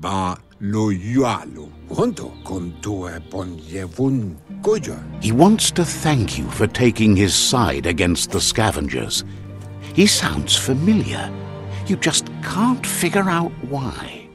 Banoyualu, junto con tu He wants to thank you for taking his side against the scavengers. He sounds familiar. You just can't figure out why.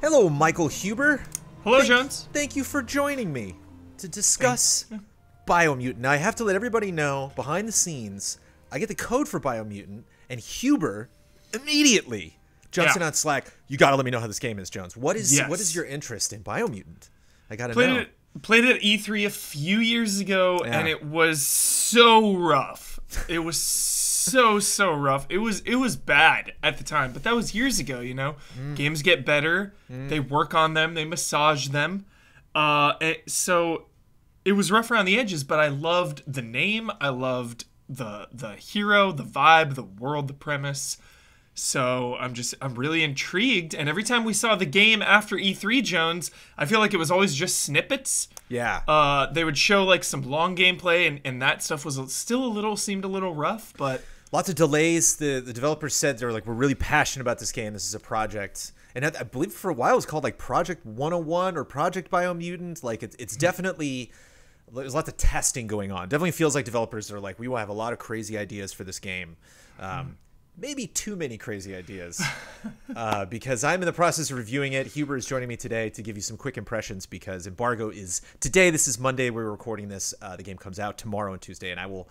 Hello, Michael Huber. Hello, thank, Jones. Thank you for joining me to discuss Thanks. Biomutant. Now, I have to let everybody know behind the scenes, I get the code for Biomutant, and Huber immediately Johnson yeah. on Slack, you got to let me know how this game is, Jones. What is yes. what is your interest in Biomutant? I got to know. It, played it at E3 a few years ago, yeah. and it was so rough. It was so so rough. It was it was bad at the time, but that was years ago. You know, mm. games get better. Mm. They work on them. They massage them. Uh, it, so it was rough around the edges, but I loved the name. I loved the the hero, the vibe, the world, the premise. So I'm just I'm really intrigued. And every time we saw the game after E3 Jones, I feel like it was always just snippets. Yeah. Uh, they would show like some long gameplay, and and that stuff was still a little seemed a little rough, but lots of delays. The the developers said they are like we're really passionate about this game. This is a project. And I believe for a while it was called like Project 101 or Project Biomutant. Like it's it's mm-hmm. definitely there's lots of testing going on. Definitely feels like developers are like we will have a lot of crazy ideas for this game. Um, mm-hmm maybe too many crazy ideas uh, because I'm in the process of reviewing it. Huber is joining me today to give you some quick impressions because embargo is today. This is Monday. We're recording this. Uh, the game comes out tomorrow and Tuesday, and I will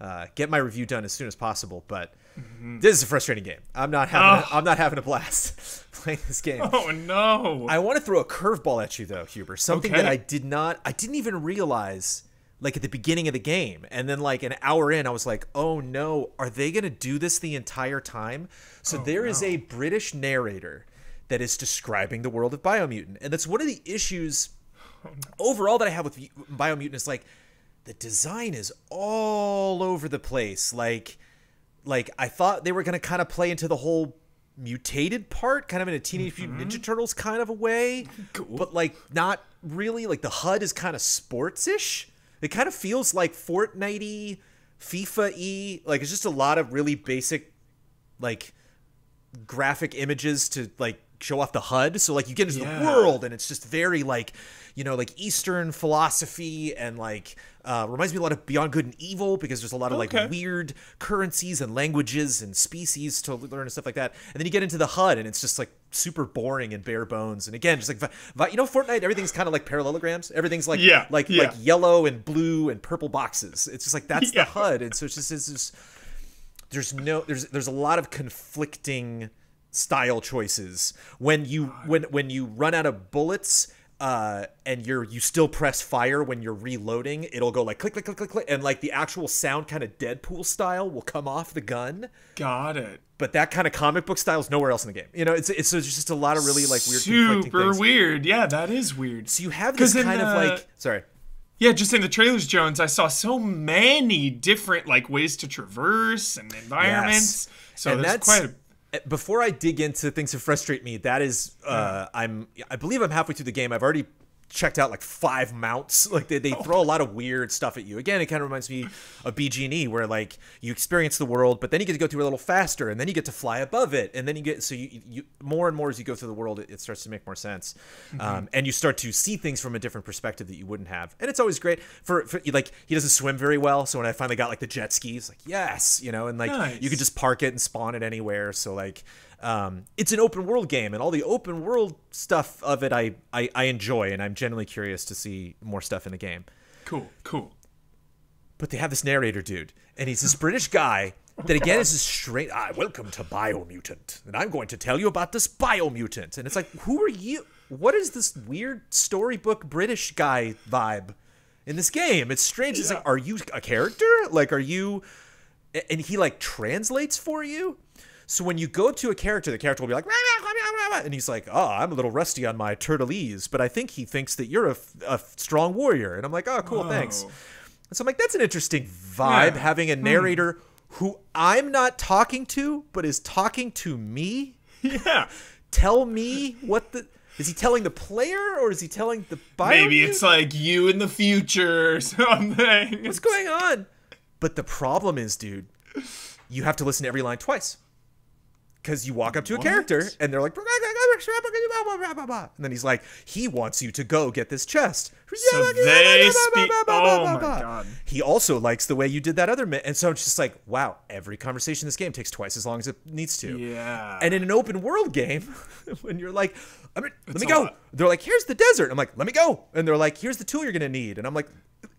uh, get my review done as soon as possible. But mm-hmm. this is a frustrating game. I'm not having. Oh. A, I'm not having a blast playing this game. Oh no! I want to throw a curveball at you though, Huber. Something okay. that I did not. I didn't even realize like at the beginning of the game and then like an hour in i was like oh no are they going to do this the entire time so oh, there no. is a british narrator that is describing the world of biomutant and that's one of the issues overall that i have with biomutant is like the design is all over the place like like i thought they were going to kind of play into the whole mutated part, kind of in a Teenage mm-hmm. Ninja Turtles kind of a way, cool. but like not really. Like the HUD is kind of sportsish, it kind of feels like Fortnite FIFA E. Like it's just a lot of really basic, like graphic images to like show off the HUD. So like you get into yeah. the world, and it's just very like you know like Eastern philosophy and like uh, reminds me a lot of Beyond Good and Evil because there's a lot of okay. like weird currencies and languages and species to learn and stuff like that. And then you get into the HUD, and it's just like super boring and bare bones. And again, just like you know Fortnite, everything's kind of like parallelograms. Everything's like yeah, like yeah. like yellow and blue and purple boxes. It's just like that's the HUD, and so it's just it's just there's no there's there's a lot of conflicting style choices when you when when you run out of bullets uh, and you're you still press fire when you're reloading it'll go like click click click click click and like the actual sound kind of deadpool style will come off the gun got it but that kind of comic book style is nowhere else in the game you know it's it's, it's just a lot of really like weird super weird yeah that is weird so you have this kind the, of like sorry yeah, just in the trailers, Jones, I saw so many different like ways to traverse and environments. Yes. So and that's quite a before I dig into things that frustrate me, that is, uh, I'm I believe I'm halfway through the game. I've already checked out like five mounts. Like they, they throw a lot of weird stuff at you. Again, it kind of reminds me of BG&E where like you experience the world, but then you get to go through a little faster, and then you get to fly above it, and then you get so you, you more and more as you go through the world, it, it starts to make more sense, mm-hmm. um, and you start to see things from a different perspective that you wouldn't have, and it's always great for, for like he doesn't swim very well, so when I finally got like the jet skis, like yes, you know, and like nice. you could just park it and spawn it anywhere, so like um, it's an open world game, and all the open world stuff of it I, I, I enjoy, and I'm generally curious to see more stuff in the game. Cool, cool. But they have this narrator dude, and he's this British guy that again is this straight. Ah, welcome to Biomutant, and I'm going to tell you about this Biomutant. And it's like, who are you? What is this weird storybook British guy vibe in this game? It's strange. Yeah. like, are you a character? Like, are you? And he like translates for you so when you go to a character, the character will be like, and he's like, oh, I'm a little rusty on my turtleese, but I think he thinks that you're a, a strong warrior. And I'm like, oh, cool, Whoa. thanks. Oh. And so I'm like, that's an interesting vibe, yeah. having a hmm. narrator who I'm not talking to, but is talking to me. Yeah. Tell me what the. Is he telling the player or is he telling the buyer? Maybe it's like you in the future or something. What's going on? But the problem is, dude, you have to listen to every line twice because you walk up to a character and they're like, and then he's like, he wants you to go get this chest. So they speak. Oh my god. He also likes the way you did that other. Mi- and so I'm just like, wow. Every conversation in this game takes twice as long as it needs to. Yeah. And in an open world game, when you're like, I mean, let me go. Lot. They're like, here's the desert. I'm like, let me go. And they're like, here's the tool you're gonna need. And I'm like,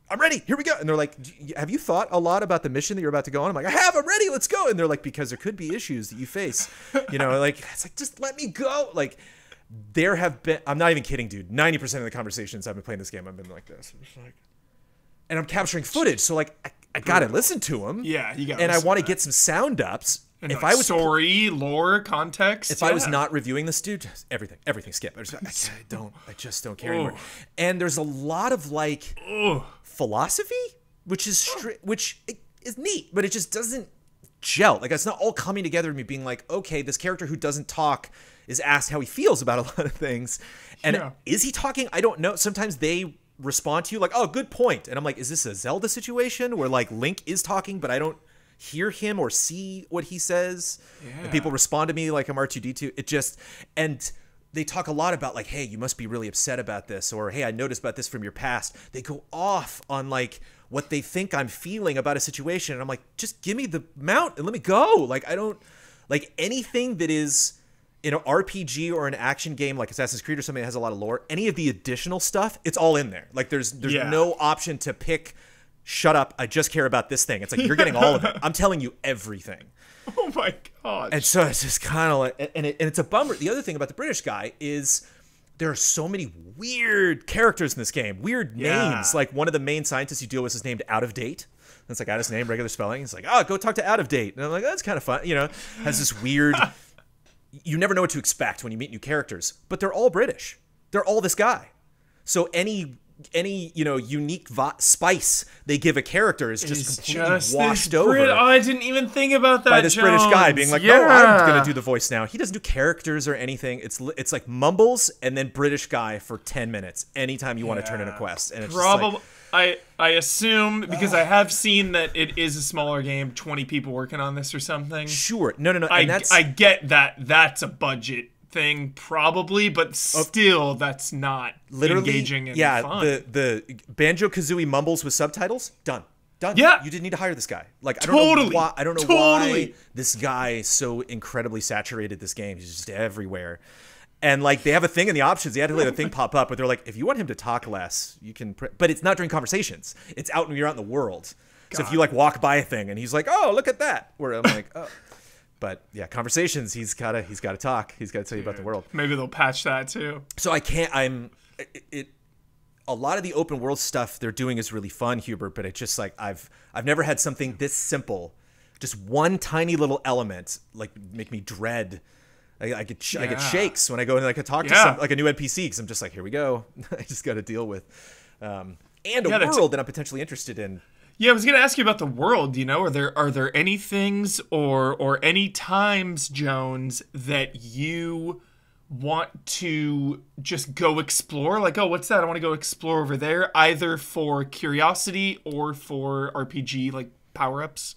I'm ready. Here we go. And they're like, Have you thought a lot about the mission that you're about to go on? I'm like, I have. I'm ready. Let's go. And they're like, Because there could be issues that you face. You know, like, it's like, just let me go. Like, there have been, I'm not even kidding, dude. 90% of the conversations I've been playing this game, I've been like this. Like, and I'm capturing footage. So, like, I, I got to listen to them. Yeah, you got And I want to get some sound ups and if like, I was sorry, lore context. If yeah. I was not reviewing this, dude, everything, everything, skip. I, just, I, I don't, I just don't care Ugh. anymore. And there's a lot of like Ugh. philosophy, which is which is neat, but it just doesn't gel. Like it's not all coming together me being like, okay, this character who doesn't talk is asked how he feels about a lot of things, and yeah. is he talking? I don't know. Sometimes they respond to you like, oh, good point, and I'm like, is this a Zelda situation where like Link is talking, but I don't hear him or see what he says. Yeah. And people respond to me like I'm R2D2. It just and they talk a lot about like, hey, you must be really upset about this, or hey, I noticed about this from your past. They go off on like what they think I'm feeling about a situation, and I'm like, just give me the mount and let me go. Like I don't like anything that is in an RPG or an action game like Assassin's Creed or something that has a lot of lore. Any of the additional stuff, it's all in there. Like there's there's yeah. no option to pick shut up. I just care about this thing. It's like, you're getting all of it. I'm telling you everything. Oh my God. And so it's just kind of like, and, it, and it's a bummer. The other thing about the British guy is there are so many weird characters in this game, weird yeah. names. Like one of the main scientists you deal with is named Out of Date. And it's like out his name, regular spelling. He's like, oh, go talk to Out of Date. And I'm like, that's kind of fun. You know, has this weird, you never know what to expect when you meet new characters, but they're all British. They're all this guy. So any any you know unique spice they give a character is just it's completely just washed over. oh, I didn't even think about that. By this Jones. British guy being like, yeah. "No, I'm gonna do the voice now." He doesn't do characters or anything. It's it's like mumbles and then British guy for ten minutes anytime you yeah. want to turn in a quest. And it's probably like, I I assume because I have seen that it is a smaller game, twenty people working on this or something. Sure, no, no, no. I I get that that's a budget thing probably but still that's not literally engaging and yeah fun. the the banjo kazooie mumbles with subtitles done done yeah you didn't need to hire this guy like i don't totally. know why i don't know totally. why this guy so incredibly saturated this game he's just everywhere and like they have a thing in the options they had to let a thing pop up but they're like if you want him to talk less you can but it's not during conversations it's out when you're out in the world God. so if you like walk by a thing and he's like oh look at that where i'm like oh but yeah, conversations. He's gotta he's gotta talk. He's gotta tell you about the world. Maybe they'll patch that too. So I can't. I'm it, it. A lot of the open world stuff they're doing is really fun, Hubert. But it's just like I've I've never had something this simple, just one tiny little element like make me dread. I, I get yeah. I get shakes when I go and like I talk yeah. to some like a new NPC because I'm just like here we go. I just got to deal with. Um, and a yeah, world that I'm potentially interested in yeah, I was going to ask you about the world. You know, are there are there any things or or any times, Jones, that you want to just go explore? Like, oh, what's that? I want to go explore over there, either for curiosity or for RPG like power ups.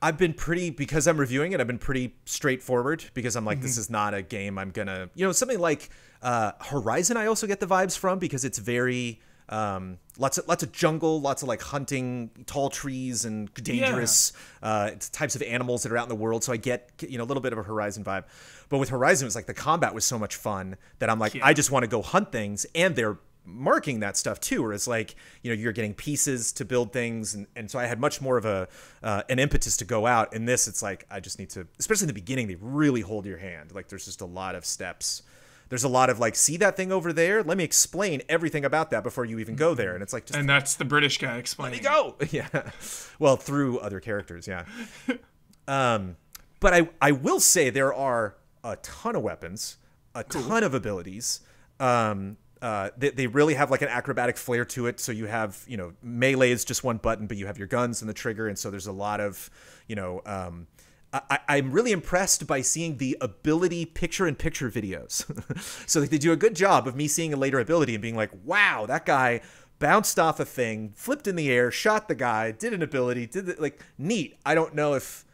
I've been pretty because I'm reviewing it. I've been pretty straightforward because I'm like, mm -hmm. this mm-hmm. is not a game I'm gonna, you know, something like uh, Horizon. I also get the vibes from because it's very um, lots of lots of jungle, lots of like hunting, tall trees, and dangerous yeah. uh, types of animals that are out in the world. So I get you know a little bit of a Horizon vibe, but with Horizon, it was like the combat was so much fun that I'm like, yeah. I just want to go hunt things, and they're marking that stuff too Whereas like you know you're getting pieces to build things and, and so i had much more of a uh, an impetus to go out in this it's like i just need to especially in the beginning they really hold your hand like there's just a lot of steps there's a lot of like, see that thing over there? Let me explain everything about that before you even go there. And it's like, just, and that's the British guy explaining. Let me go. yeah. Well, through other characters. Yeah. um, but I I will say there are a ton of weapons, a ton of abilities. Um, uh, they, they, really have like an acrobatic flair to it. So you have, you know, melee is just one button, but you have your guns and the trigger. And so there's a lot of, you know, um, I, am really impressed by seeing the ability picture in picture videos. so they do a good job of me seeing a later ability and being like, wow, that guy bounced off a thing, flipped in the air, shot the guy, did an ability, did the, like neat. I don't know if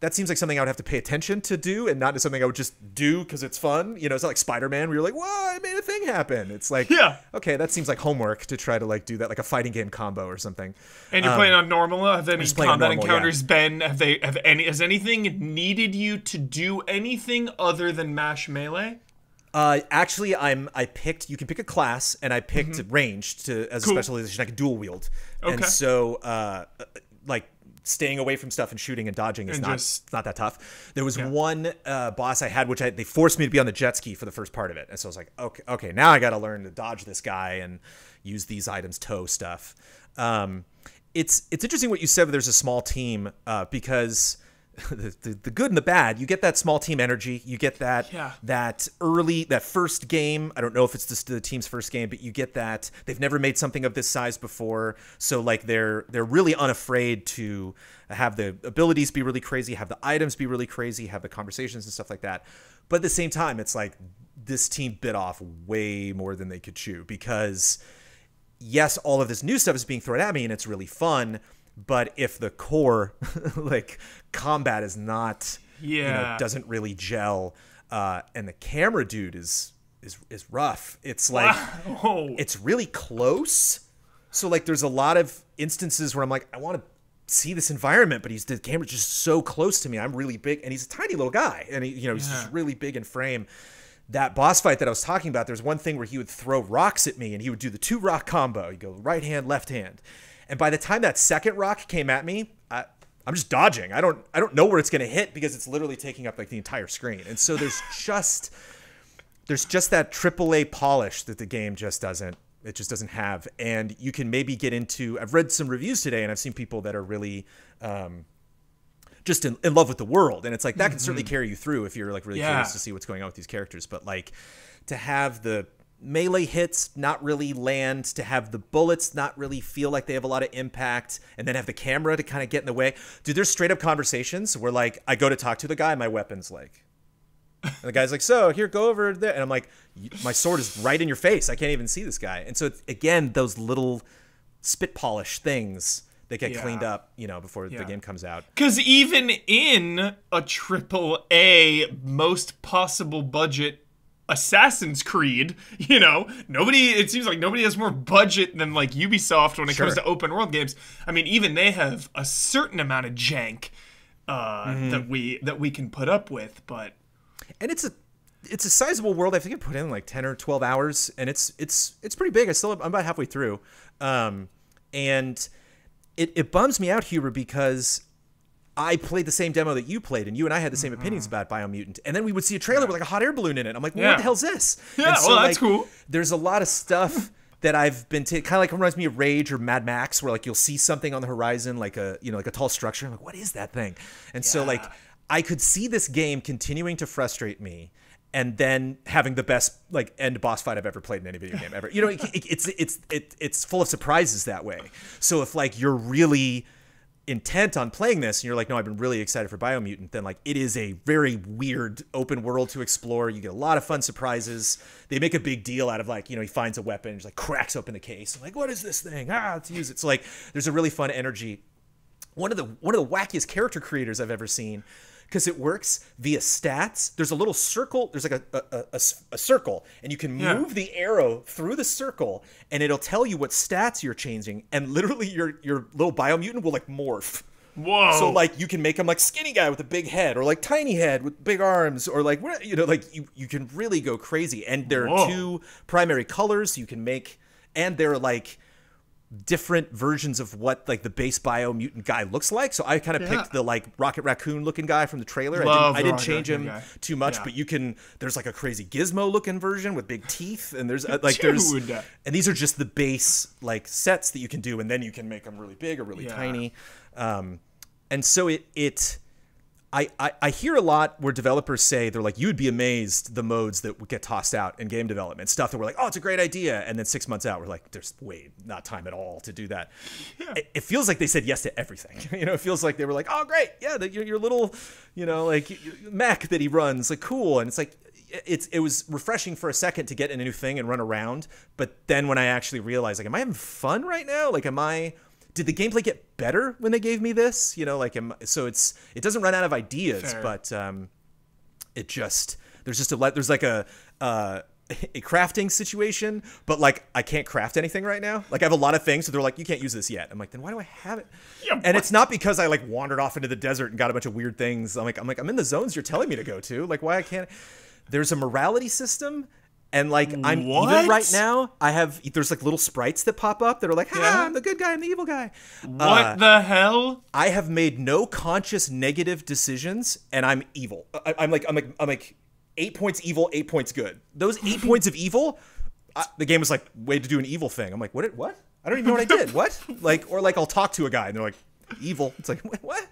that seems like something I would have to pay attention to do and not something I would just do because it's fun. You know, it's not like Spider Man where you're like, whoa, I made a thing happen. It's like, yeah. okay, that seems like homework to try to like do that, like a fighting game combo or something. And you're um, playing on normal. Have any combat normal, encounters yeah. been, have they, have any, has anything needed you to do anything other than mash melee? Uh, actually, I'm I picked. You can pick a class, and I picked mm-hmm. range to as cool. a specialization. I can dual wield, okay. and so uh, uh like staying away from stuff and shooting and dodging is and not just, not that tough. There was yeah. one uh, boss I had which I, they forced me to be on the jet ski for the first part of it, and so I was like, okay, okay, now I got to learn to dodge this guy and use these items, tow stuff. Um, it's it's interesting what you said. There's a small team uh, because the, the, good and the bad you get that small team energy you get that yeah. that early that first game i don't know if it's just the team's first game but you get that they've never made something of this size before so like they're they're really unafraid to have the abilities be really crazy have the items be really crazy have the conversations and stuff like that but at the same time it's like this team bit off way more than they could chew because yes all of this new stuff is being thrown at me and it's really fun but if the core like combat is not yeah you know, doesn't really gel, uh, and the camera dude is is is rough. It's like wow. it's really close. So like there's a lot of instances where I'm like I want to see this environment, but he's the camera's just so close to me. I'm really big, and he's a tiny little guy, and he, you know he's yeah. just really big in frame. That boss fight that I was talking about, there's one thing where he would throw rocks at me, and he would do the two rock combo. He go right hand, left hand, and by the time that second rock came at me, I, I'm just dodging. I don't I don't know where it's going to hit because it's literally taking up like the entire screen. And so there's just there's just that AAA polish that the game just doesn't it just doesn't have. And you can maybe get into I've read some reviews today and I've seen people that are really um, just in, in love with the world and it's like that mm-hmm. can certainly mm-hmm. carry you through if you're like really yeah. curious to see what's going on with these characters but like to have the melee hits not really land, to have the bullets not really feel like they have a lot of impact, and then have the camera to kind of get in the way. Dude, there's straight up conversations where like I go to talk to the guy, my weapon's like, and the guy's like, "So here, go over there," and I'm like, "My sword is right in your face. I can't even see this guy." And so again, those little spit polish things that get yeah. cleaned up, you know, before yeah. the game comes out. Because even in a triple A most possible budget Assassin's Creed, you know, nobody it seems like nobody has more budget than like Ubisoft when it sure. comes to open world games. I mean, even they have a certain amount of jank uh, mm-hmm. that we that we can put up with, but and it's a it's a sizable world. I think I put in like 10 or 12 hours and it's it's it's pretty big. I still I'm about halfway through. Um and it, it bums me out, Huber, because I played the same demo that you played, and you and I had the same mm-hmm. opinions about Biomutant. And then we would see a trailer yeah. with like a hot air balloon in it. I'm like, well, yeah. what the hell's this? Yeah, so, well, that's like, cool. There's a lot of stuff that I've been t- kind of like reminds me of Rage or Mad Max, where like you'll see something on the horizon, like a you know like a tall structure. I'm like, what is that thing? And yeah. so like I could see this game continuing to frustrate me. And then having the best like end boss fight I've ever played in any video game ever. You know, it, it, it's it's it, it's full of surprises that way. So if like you're really intent on playing this and you're like, no, I've been really excited for Biomutant, then like it is a very weird open world to explore. You get a lot of fun surprises. They make a big deal out of like, you know, he finds a weapon, just like cracks open the case. I'm like, what is this thing? Ah, let's use it. So like there's a really fun energy. One of the one of the wackiest character creators I've ever seen because it works via stats. There's a little circle. There's like a a, a, a circle, and you can yeah. move the arrow through the circle, and it'll tell you what stats you're changing. And literally, your your little biomutant will like morph. Whoa! So like you can make him like skinny guy with a big head, or like tiny head with big arms, or like you know like you you can really go crazy. And there are Whoa. two primary colors you can make, and they're like different versions of what like the base bio mutant guy looks like. So I kind of yeah. picked the like Rocket Raccoon looking guy from the trailer. Love I didn't, I didn't change him guy. too much, yeah. but you can. There's like a crazy Gizmo looking version with big teeth, and there's uh, like there's and these are just the base like sets that you can do, and then you can make them really big or really yeah. tiny. Um, and so it it I, I, I hear a lot where developers say they're like, you'd be amazed the modes that would get tossed out in game development. Stuff that we're like, oh, it's a great idea. And then six months out, we're like, there's way not time at all to do that. Yeah. It, it, feels like they said yes to everything. you know, it feels like they were like, oh, great. Yeah, the, your, your little, you know, like Mac that he runs, like cool. And it's like, it's it was refreshing for a second to get in a new thing and run around but then when i actually realized like am i having fun right now like am i did the gameplay get better when they gave me this? You know, like so it's it doesn't run out of ideas, Fair. but um, it just there's just a there's like a uh, a crafting situation, but like I can't craft anything right now. Like I have a lot of things, so they're like, you can't use this yet. I'm like, then why do I have it? Yeah, and it's not because I like wandered off into the desert and got a bunch of weird things. I'm like, I'm like, I'm in the zones you're telling me to go to. Like why I can't. There's a morality system and like I'm what? even right now. I have there's like little sprites that pop up that are like, yeah. I'm the good guy, I'm the evil guy. What uh, the hell? I have made no conscious negative decisions, and I'm evil. I, am like I'm like I'm like eight points evil, eight points good. Those eight points of evil, I, the game was like way to do an evil thing. I'm like, what? What? I don't even know what I did. What? Like or like I'll talk to a guy and they're like evil. It's like what?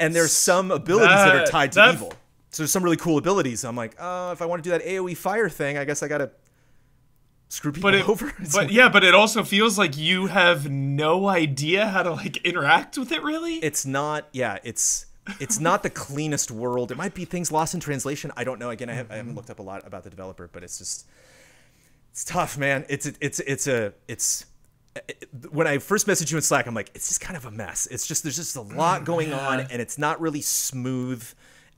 And there's some abilities that, that are tied to evil. So there's some really cool abilities. I'm like, uh, if I want to do that AOE fire thing, I guess I gotta screw people but it, over. but yeah, but it also feels like you have no idea how to like interact with it. Really, it's not. Yeah, it's it's not the cleanest world. It might be things lost in translation. I don't know. Again, I, have, not looked up a lot about the developer, but it's just it's tough, man. It's it's it's a it's when I first messaged you in Slack, I'm like, it's just kind of a mess. It's just there's just a lot going on, and it's not really smooth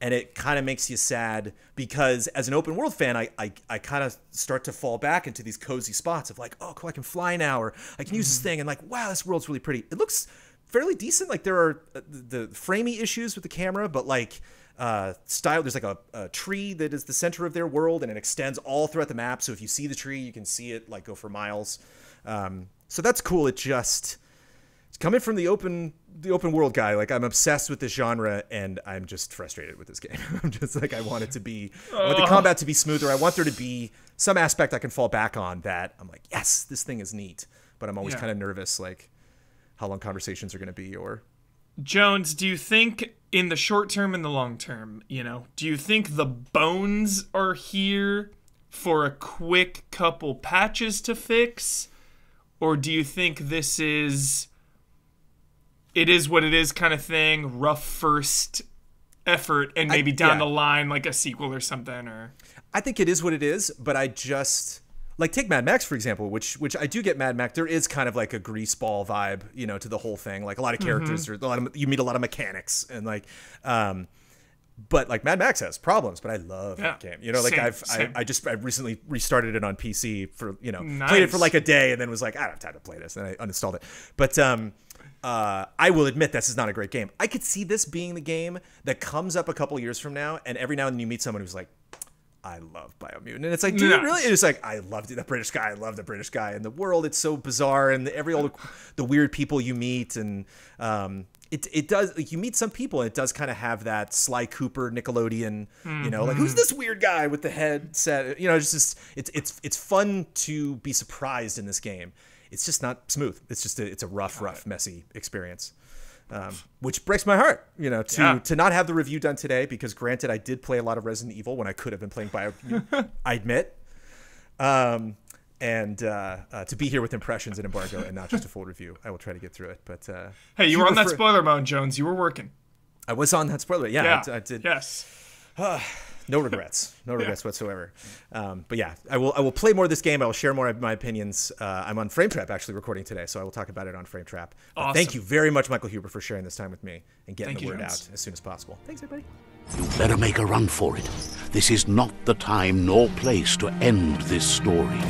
and it kind of makes you sad because as an open world fan, I, I, I kind of start to fall back into these cozy spots of like, oh, cool, I can fly now, or I can use this mm-hmm. thing, and like, wow, this world's really pretty. It looks fairly decent. Like there are uh, the, the framey issues with the camera, but like uh, style, there's like a, a, tree that is the center of their world, and it extends all throughout the map. So if you see the tree, you can see it like go for miles. Um, so that's cool. It just coming from the open the open world guy, like I'm obsessed with this genre and I'm just frustrated with this game. I'm just like I want it to be I want the uh-huh. combat to be smoother. I want there to be some aspect I can fall back on that I'm like, yes, this thing is neat. But I'm always yeah. kind of nervous like how long conversations are gonna be or Jones, do you think in the short term and the long term, you know, do you think the bones are here for a quick couple patches to fix? Or do you think this is it is what it is kind of thing, rough first effort, and maybe I, down yeah. the line like a sequel or something. Or I think it is what it is, but I just like take Mad Max for example, which which I do get Mad Max. There is kind of like a greaseball vibe, you know, to the whole thing. Like a lot of mm-hmm. characters, mm-hmm. or a lot of you meet a lot of mechanics, and like, um, but like Mad Max has problems, but I love yeah. that game. You know, like same, I've same. I, I, just I recently restarted it on PC for you know nice. played it for like a day and then was like I don't have time to play this and I uninstalled it. But um, uh, I will admit this is not a great game. I could see this being the game that comes up a couple years from now, and every now and then you meet someone who's like, I love Biomutant. And it's like, dude, really? It's like, I loved The British guy. I love the British guy in the world. It's so bizarre. And every all the, the weird people you meet. And um, it, it does, like, you meet some people and it does kind of have that Sly Cooper Nickelodeon, mm-hmm. you know, like, who's mm-hmm. this weird guy with the headset? You know, it's just, it's, it's, it's fun to be surprised in this game it's just not smooth. It's just a, it's a rough, rough, messy experience. Um, which breaks my heart, you know, to yeah. to not have the review done today because granted I did play a lot of Resident Evil when I could have been playing Bio, I admit. Um, and uh, uh, to be here with impressions and embargo and not just a full review. I will try to get through it. But uh, hey, you were on that spoiler mode, Jones. You were working. I was on that spoiler. Yeah, yeah. I, I did. Yes. Ah no regrets, no regrets yeah. whatsoever. Um, but yeah, I will I will play more of this game. I will share more of my opinions. Uh, I'm on Frame Trap actually recording today, so I will talk about it on Frame Trap. Awesome. Thank you very much, Michael Huber, for sharing this time with me and getting Thank the word out as soon as possible. Thanks, everybody. You better make a run for it. This is not the time nor place to end this story.